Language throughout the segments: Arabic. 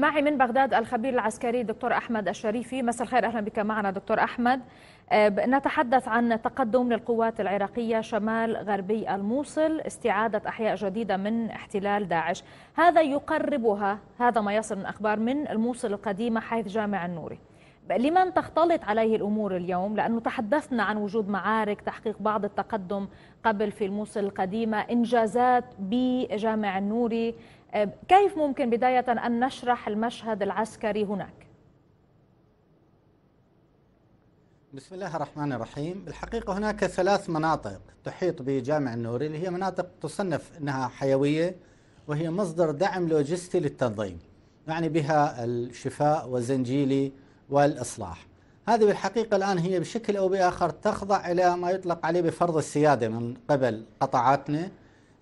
معي من بغداد الخبير العسكري دكتور أحمد الشريفي مساء الخير أهلا بك معنا دكتور أحمد آه، نتحدث عن تقدم للقوات العراقية شمال غربي الموصل استعادة أحياء جديدة من احتلال داعش هذا يقربها هذا ما يصل من أخبار من الموصل القديمة حيث جامع النوري لمن تختلط عليه الأمور اليوم لأنه تحدثنا عن وجود معارك تحقيق بعض التقدم قبل في الموصل القديمة إنجازات بجامع النوري آه، كيف ممكن بداية أن نشرح المشهد العسكري هناك؟ بسم الله الرحمن الرحيم بالحقيقة هناك ثلاث مناطق تحيط بجامع النوري اللي هي مناطق تصنف أنها حيوية وهي مصدر دعم لوجستي للتنظيم يعني بها الشفاء وزنجيلي والإصلاح هذه بالحقيقة الآن هي بشكل أو بآخر تخضع إلى ما يطلق عليه بفرض السيادة من قبل قطاعاتنا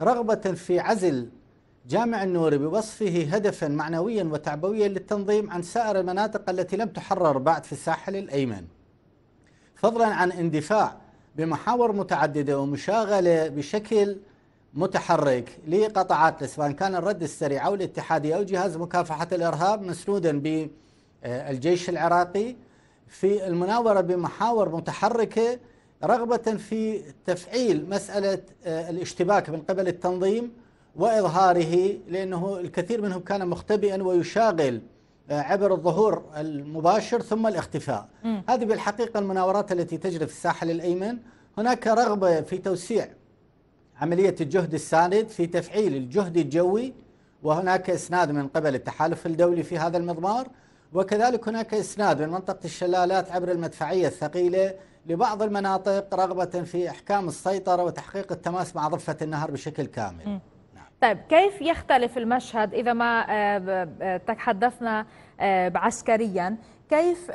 رغبة في عزل جامع النوري بوصفه هدفا معنويا وتعبويا للتنظيم عن سائر المناطق التي لم تحرر بعد في الساحل الأيمن فضلا عن اندفاع بمحاور متعددة ومشاغلة بشكل متحرك لقطاعات سواء كان الرد السريع أو الاتحادي أو جهاز مكافحة الإرهاب مسنودا ب آه، الجيش العراقي في المناورة بمحاور متحركة رغبة في تفعيل مسألة آه، الاشتباك من قبل التنظيم وإظهاره لأنه الكثير منهم كان مختبئا ويشاغل آه، عبر الظهور المباشر ثم الاختفاء م. هذه بالحقيقة المناورات التي تجري في الساحل الأيمن هناك رغبة في توسيع عملية الجهد الساند في تفعيل الجهد الجوي وهناك إسناد من قبل التحالف الدولي في هذا المضمار وكذلك هناك إسناد من منطقة الشلالات عبر المدفعية الثقيلة لبعض المناطق رغبة في إحكام السيطرة وتحقيق التماس مع ضفة النهر بشكل كامل م. نعم. طيب كيف يختلف المشهد إذا ما آه، آه، تحدثنا آه، عسكريا كيف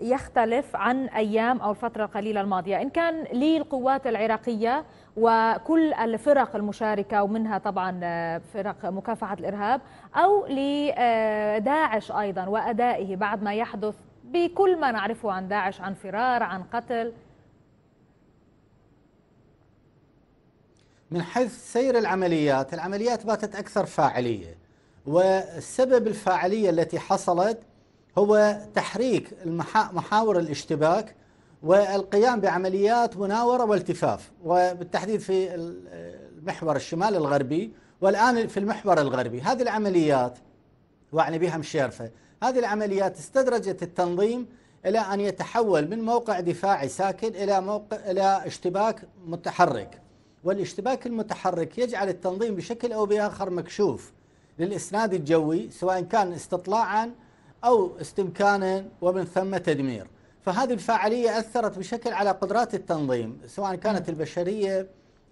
يختلف عن أيام أو الفترة القليلة الماضية إن كان للقوات العراقية وكل الفرق المشاركة ومنها طبعا آه، فرق مكافحة الإرهاب أو لداعش أيضا وأدائه بعد ما يحدث بكل ما نعرفه عن داعش عن فرار عن قتل من حيث سير العمليات العمليات باتت أكثر فاعلية والسبب الفاعلية التي حصلت هو تحريك محاور الاشتباك والقيام بعمليات مناورة والتفاف وبالتحديد في المحور الشمال الغربي والآن في المحور الغربي هذه العمليات واعني بها مشيرفة هذه العمليات استدرجت التنظيم إلى أن يتحول من موقع دفاعي ساكن إلى, موقع إلى اشتباك متحرك والاشتباك المتحرك يجعل التنظيم بشكل أو بآخر مكشوف للإسناد الجوي سواء كان استطلاعا أو استمكانا ومن ثم تدمير فهذه الفاعلية أثرت بشكل على قدرات التنظيم سواء كانت البشرية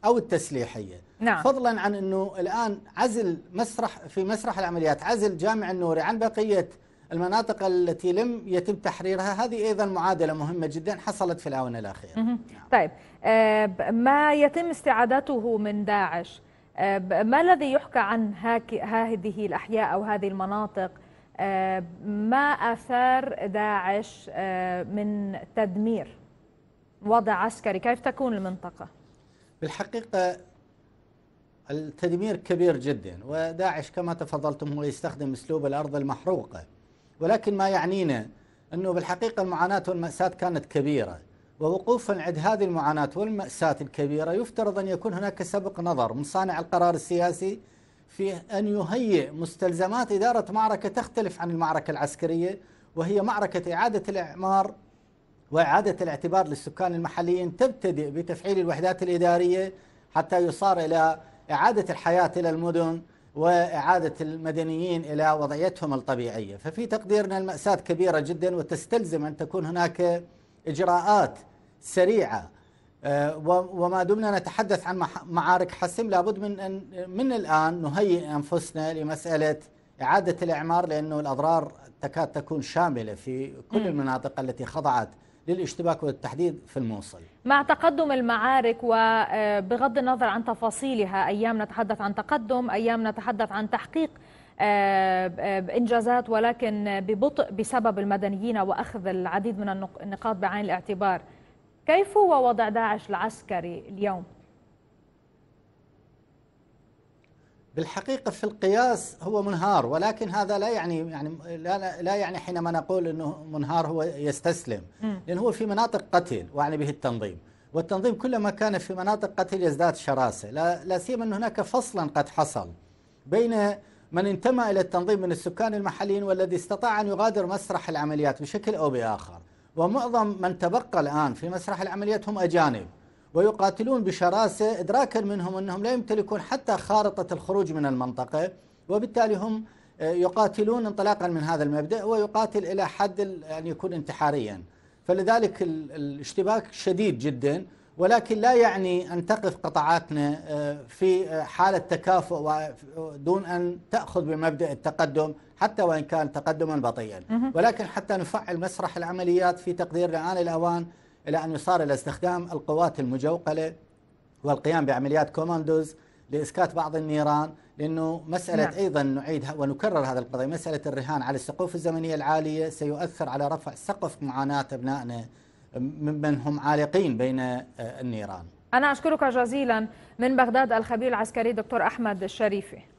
أو التسليحية نعم. فضلا عن أنه الآن عزل مسرح في مسرح العمليات عزل جامع النوري عن بقية المناطق التي لم يتم تحريرها هذه أيضا معادلة مهمة جدا حصلت في الآونة الأخيرة نعم. طيب آه، ما يتم استعادته من داعش آه، ما الذي يحكى عن هذه الأحياء أو هذه المناطق ما اثار داعش آه، من تدمير وضع عسكري كيف تكون المنطقه بالحقيقه التدمير كبير جدا وداعش كما تفضلتم هو يستخدم اسلوب الارض المحروقه ولكن ما يعنينا انه بالحقيقه المعاناه والماساه كانت كبيره ووقوفا عند هذه المعاناه والماساه الكبيره يفترض ان يكون هناك سبق نظر من صانع القرار السياسي في أن يهيئ مستلزمات إدارة معركة تختلف عن المعركة العسكرية وهي معركة إعادة الإعمار وإعادة الاعتبار للسكان المحليين تبتدئ بتفعيل الوحدات الإدارية حتى يصار إلى إعادة الحياة إلى المدن وإعادة المدنيين إلى وضعيتهم الطبيعية ففي تقديرنا المأساة كبيرة جدا وتستلزم أن تكون هناك إجراءات سريعة وما دمنا نتحدث عن معارك حسم لابد من أن من الآن نهيئ أنفسنا لمسألة إعادة الإعمار لأنه الأضرار تكاد تكون شاملة في كل المناطق التي خضعت للاشتباك والتحديد في الموصل مع تقدم المعارك وبغض آه، النظر عن تفاصيلها أيام نتحدث عن تقدم أيام نتحدث عن تحقيق آه، آه، إنجازات ولكن ببطء بسبب المدنيين وأخذ العديد من النقاط بعين الاعتبار كيف هو وضع داعش العسكري اليوم؟ بالحقيقة في القياس هو منهار ولكن هذا لا يعني يعني لا, لا يعني حينما نقول انه منهار هو يستسلم لأنه هو في مناطق قتل واعني به التنظيم والتنظيم كلما كان في مناطق قتل يزداد شراسة لا, لا سيما أن هناك فصلا قد حصل بين من انتمى إلى التنظيم من السكان المحليين والذي استطاع أن يغادر مسرح العمليات بشكل أو بآخر ومعظم من تبقى الآن في مسرح العمليات هم أجانب ويقاتلون بشراسة إدراكا منهم أنهم لا يمتلكون حتى خارطة الخروج من المنطقة وبالتالي هم آه، يقاتلون انطلاقا من هذا المبدأ ويقاتل إلى حد أن يكون انتحاريا فلذلك الاشتباك شديد جدا ولكن لا يعني أن تقف قطاعاتنا آه، في آه، حالة تكافؤ دون أن تأخذ بمبدأ التقدم حتى وإن كان تقدما بطيئا ولكن حتى نفعل مسرح العمليات في تقديرنا آن الأوان إلى أن يصار إلى استخدام القوات المجوقلة والقيام بعمليات كوماندوز لإسكات بعض النيران لأنه مسألة نعم. أيضا نعيد ونكرر هذا القضية مسألة الرهان على السقوف الزمنية العالية سيؤثر على رفع سقف معاناة أبنائنا ممن هم عالقين بين آه، النيران أنا أشكرك جزيلا من بغداد الخبير العسكري دكتور أحمد الشريفي